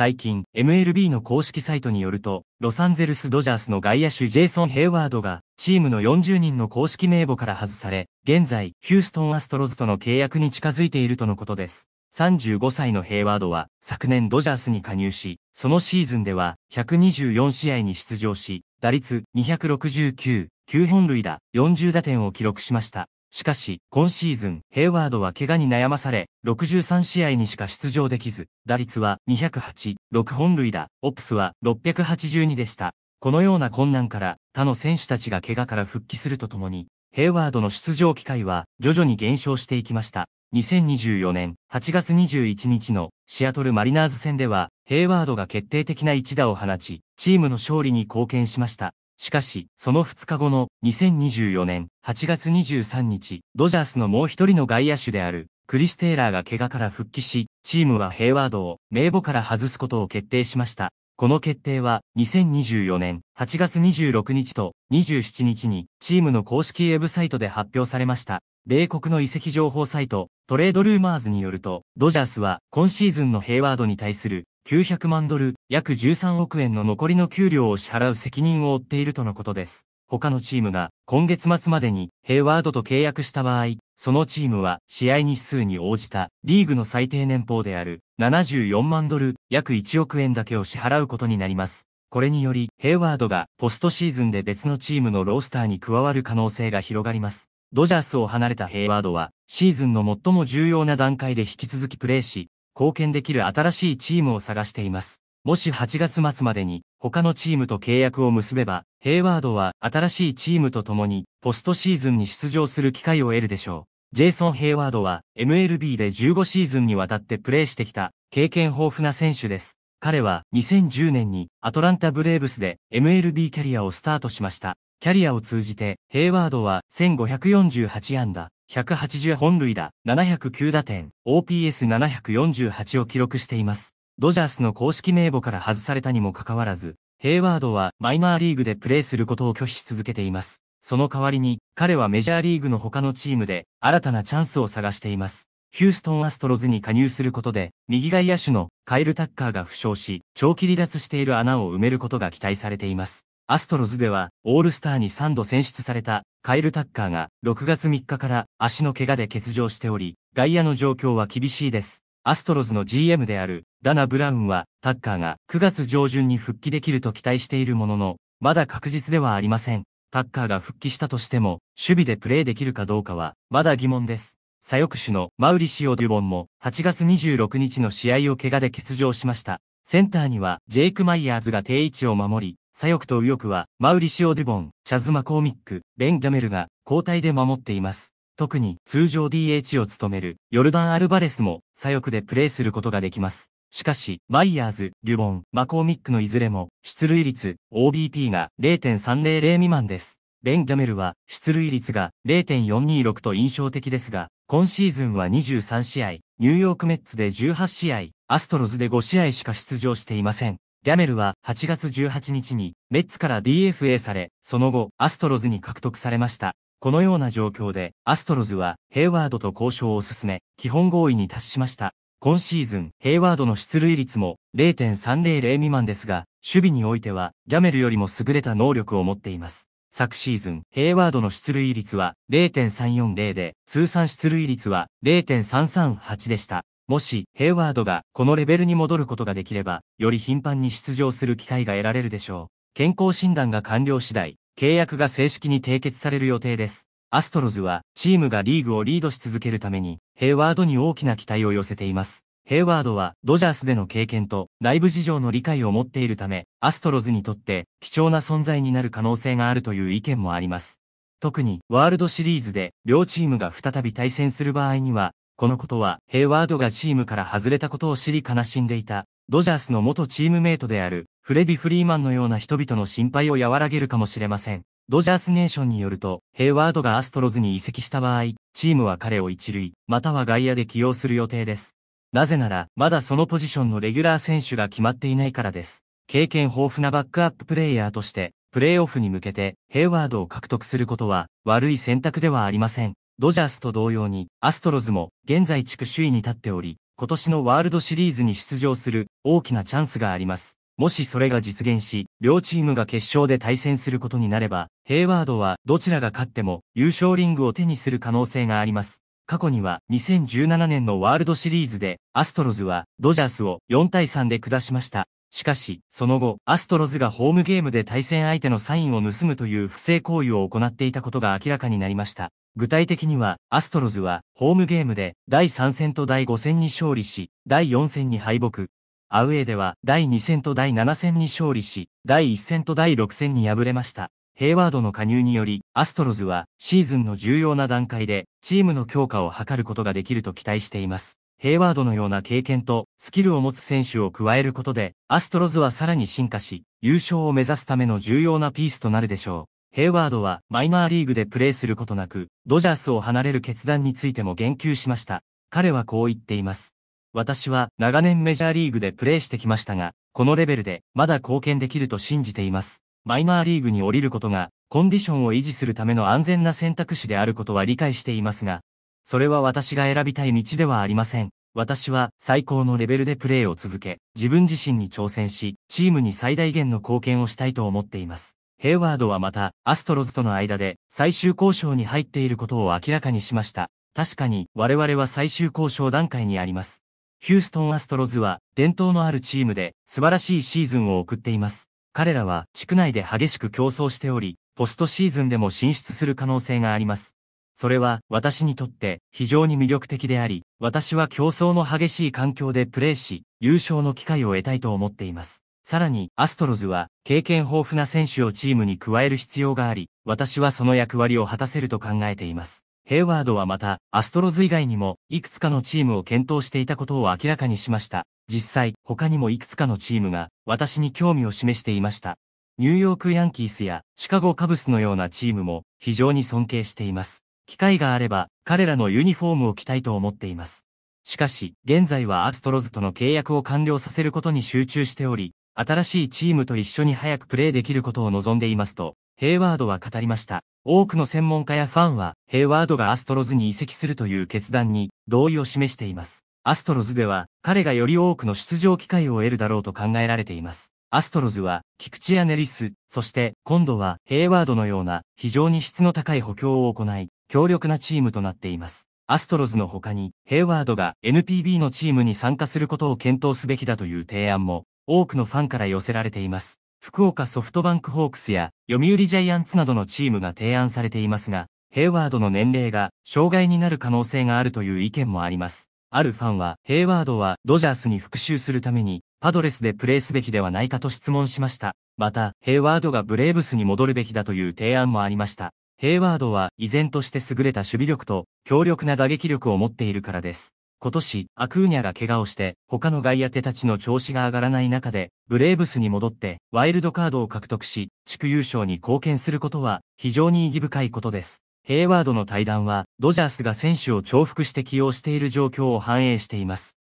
最近、MLB の公式サイトによると、ロサンゼルス・ドジャースの外野手ジェイソン・ヘイワードが、チームの40人の公式名簿から外され、現在、ヒューストン・アストロズとの契約に近づいているとのことです。35歳のヘイワードは、昨年ドジャースに加入し、そのシーズンでは、124試合に出場し、打率269、9本塁打、40打点を記録しました。しかし、今シーズン、ヘイワードは怪我に悩まされ、63試合にしか出場できず、打率は208、6本塁打、オプスは682でした。このような困難から、他の選手たちが怪我から復帰するとともに、ヘイワードの出場機会は徐々に減少していきました。2024年8月21日のシアトルマリナーズ戦では、ヘイワードが決定的な一打を放ち、チームの勝利に貢献しました。しかし、その2日後の2024年8月23日、ドジャースのもう一人の外野手であるクリス・テイラーが怪我から復帰し、チームはヘイワードを名簿から外すことを決定しました。この決定は2024年8月26日と27日にチームの公式ウェブサイトで発表されました。米国の遺跡情報サイトトレードルーマーズによると、ドジャースは今シーズンのヘイワードに対する900万ドル、約13億円の残りの給料を支払う責任を負っているとのことです。他のチームが今月末までにヘイワードと契約した場合、そのチームは試合日数に応じたリーグの最低年俸である74万ドル約1億円だけを支払うことになります。これによりヘイワードがポストシーズンで別のチームのロースターに加わる可能性が広がります。ドジャースを離れたヘイワードはシーズンの最も重要な段階で引き続きプレーし、貢献できる新しいチームを探しています。もし8月末までに他のチームと契約を結べば、ヘイワードは新しいチームと共にポストシーズンに出場する機会を得るでしょう。ジェイソン・ヘイワードは MLB で15シーズンにわたってプレーしてきた経験豊富な選手です。彼は2010年にアトランタ・ブレーブスで MLB キャリアをスタートしました。キャリアを通じて、ヘイワードは1548安打、180本塁打、709打点、OPS748 を記録しています。ドジャースの公式名簿から外されたにもかかわらず、ヘイワードはマイナーリーグでプレーすることを拒否し続けています。その代わりに、彼はメジャーリーグの他のチームで新たなチャンスを探しています。ヒューストンアストロズに加入することで、右外野手のカイル・タッカーが負傷し、長期離脱している穴を埋めることが期待されています。アストロズでは、オールスターに3度選出された、カイル・タッカーが、6月3日から足の怪我で欠場しており、外野の状況は厳しいです。アストロズの GM である、ダナ・ブラウンは、タッカーが9月上旬に復帰できると期待しているものの、まだ確実ではありません。タッカーが復帰したとしても、守備でプレーできるかどうかは、まだ疑問です。左翼手のマウリシオ・デュボンも、8月26日の試合を怪我で欠場しました。センターにはジェイク・マイヤーズが定位置を守り、左翼と右翼は、マウリシオ・デュボン、チャズマ・コーミック、ベン・ギャメルが交代で守っています。特に通常 DH を務めるヨルダン・アルバレスも左翼でプレーすることができます。しかし、マイヤーズ、デュボン、マコーミックのいずれも、出塁率、OBP が0.300未満です。ベン・ギャメルは、出塁率が0.426と印象的ですが、今シーズンは23試合、ニューヨークメッツで18試合、アストロズで5試合しか出場していません。ギャメルは8月18日にメッツから DFA され、その後アストロズに獲得されました。このような状況でアストロズはヘイワードと交渉を進め、基本合意に達しました。今シーズン、ヘイワードの出塁率も0.300未満ですが、守備においてはギャメルよりも優れた能力を持っています。昨シーズン、ヘイワードの出塁率は0.340で、通算出塁率は0.338でした。もし、ヘイワードがこのレベルに戻ることができれば、より頻繁に出場する機会が得られるでしょう。健康診断が完了次第、契約が正式に締結される予定です。アストロズは、チームがリーグをリードし続けるために、ヘイワードに大きな期待を寄せています。ヘイワードは、ドジャースでの経験と、内部事情の理解を持っているため、アストロズにとって、貴重な存在になる可能性があるという意見もあります。特に、ワールドシリーズで、両チームが再び対戦する場合には、このことは、ヘイワードがチームから外れたことを知り悲しんでいた、ドジャースの元チームメイトである、フレディ・フリーマンのような人々の心配を和らげるかもしれません。ドジャースネーションによると、ヘイワードがアストロズに移籍した場合、チームは彼を一塁、または外野で起用する予定です。なぜなら、まだそのポジションのレギュラー選手が決まっていないからです。経験豊富なバックアッププレイヤーとして、プレーオフに向けて、ヘイワードを獲得することは、悪い選択ではありません。ドジャースと同様に、アストロズも現在地区首位に立っており、今年のワールドシリーズに出場する大きなチャンスがあります。もしそれが実現し、両チームが決勝で対戦することになれば、ヘイワードはどちらが勝っても優勝リングを手にする可能性があります。過去には2017年のワールドシリーズでアストロズはドジャースを4対3で下しました。しかし、その後、アストロズがホームゲームで対戦相手のサインを盗むという不正行為を行っていたことが明らかになりました。具体的には、アストロズは、ホームゲームで、第3戦と第5戦に勝利し、第4戦に敗北。アウェーでは、第2戦と第7戦に勝利し、第1戦と第6戦に敗れました。ヘイワードの加入により、アストロズは、シーズンの重要な段階で、チームの強化を図ることができると期待しています。ヘイワードのような経験とスキルを持つ選手を加えることで、アストロズはさらに進化し、優勝を目指すための重要なピースとなるでしょう。ヘイワードはマイナーリーグでプレーすることなく、ドジャースを離れる決断についても言及しました。彼はこう言っています。私は長年メジャーリーグでプレーしてきましたが、このレベルでまだ貢献できると信じています。マイナーリーグに降りることが、コンディションを維持するための安全な選択肢であることは理解していますが、それは私が選びたい道ではありません。私は最高のレベルでプレーを続け、自分自身に挑戦し、チームに最大限の貢献をしたいと思っています。ヘイワードはまた、アストロズとの間で最終交渉に入っていることを明らかにしました。確かに、我々は最終交渉段階にあります。ヒューストンアストロズは、伝統のあるチームで、素晴らしいシーズンを送っています。彼らは、地区内で激しく競争しており、ポストシーズンでも進出する可能性があります。それは、私にとって、非常に魅力的であり、私は競争の激しい環境でプレーし、優勝の機会を得たいと思っています。さらに、アストロズは、経験豊富な選手をチームに加える必要があり、私はその役割を果たせると考えています。ヘイワードはまた、アストロズ以外にも、いくつかのチームを検討していたことを明らかにしました。実際、他にもいくつかのチームが、私に興味を示していました。ニューヨークヤンキースや、シカゴカブスのようなチームも、非常に尊敬しています。機会があれば、彼らのユニフォームを着たいと思っています。しかし、現在はアストロズとの契約を完了させることに集中しており、新しいチームと一緒に早くプレーできることを望んでいますと、ヘイワードは語りました。多くの専門家やファンは、ヘイワードがアストロズに移籍するという決断に同意を示しています。アストロズでは、彼がより多くの出場機会を得るだろうと考えられています。アストロズは、菊池やネリス、そして今度はヘイワードのような非常に質の高い補強を行い、強力なチームとなっています。アストロズの他に、ヘイワードが NPB のチームに参加することを検討すべきだという提案も多くのファンから寄せられています。福岡ソフトバンクホークスや読売ジャイアンツなどのチームが提案されていますが、ヘイワードの年齢が障害になる可能性があるという意見もあります。あるファンは、ヘイワードはドジャースに復讐するために、パドレスでプレーすべきではないかと質問しました。また、ヘイワードがブレーブスに戻るべきだという提案もありました。ヘイワードは依然として優れた守備力と強力な打撃力を持っているからです。今年、アクーニャが怪我をして、他の外野手たちの調子が上がらない中で、ブレーブスに戻って、ワイルドカードを獲得し、地区優勝に貢献することは、非常に意義深いことです。ヘイワードの対談は、ドジャースが選手を重複して起用している状況を反映しています。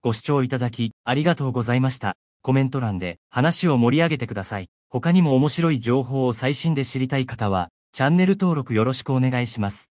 ご視聴いただき、ありがとうございました。コメント欄で、話を盛り上げてください。他にも面白い情報を最新で知りたい方は、チャンネル登録よろしくお願いします。